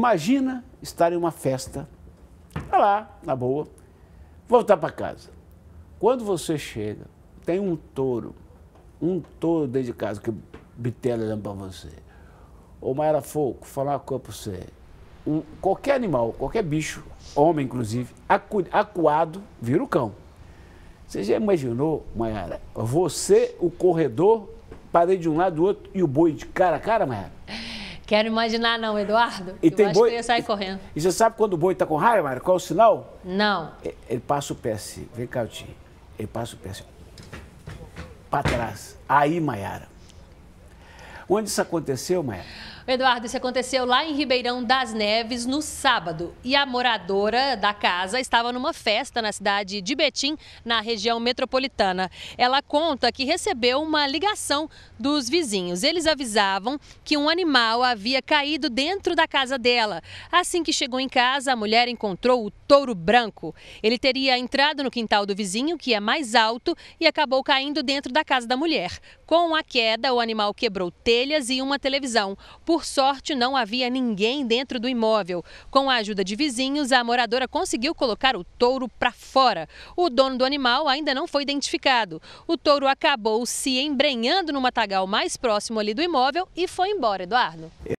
Imagina estar em uma festa, tá lá, na boa, voltar para casa. Quando você chega, tem um touro, um touro dentro de casa que bitela olhando para você. Ou Maera Foco, falar uma coisa para você. Um, qualquer animal, qualquer bicho, homem inclusive, acu, acuado, vira o cão. Você já imaginou, Mayara, você, o corredor, parei de um lado do outro e o boi de cara a cara, Mayara? Quero imaginar, não, Eduardo. E eu tem acho boi... que eu ia sair correndo. E você sabe quando o boi está com raiva, Mário? Qual é o sinal? Não. É, ele passa o pé assim. Vem cá, Ele passa o pé assim. Para trás. Aí, Maiara. Onde isso aconteceu, Maiara? Eduardo, isso aconteceu lá em Ribeirão das Neves no sábado. E a moradora da casa estava numa festa na cidade de Betim, na região metropolitana. Ela conta que recebeu uma ligação dos vizinhos. Eles avisavam que um animal havia caído dentro da casa dela. Assim que chegou em casa, a mulher encontrou o touro branco. Ele teria entrado no quintal do vizinho, que é mais alto, e acabou caindo dentro da casa da mulher. Com a queda, o animal quebrou telhas e uma televisão. Por sorte, não havia ninguém dentro do imóvel. Com a ajuda de vizinhos, a moradora conseguiu colocar o touro para fora. O dono do animal ainda não foi identificado. O touro acabou se embrenhando no matagal mais próximo ali do imóvel e foi embora, Eduardo.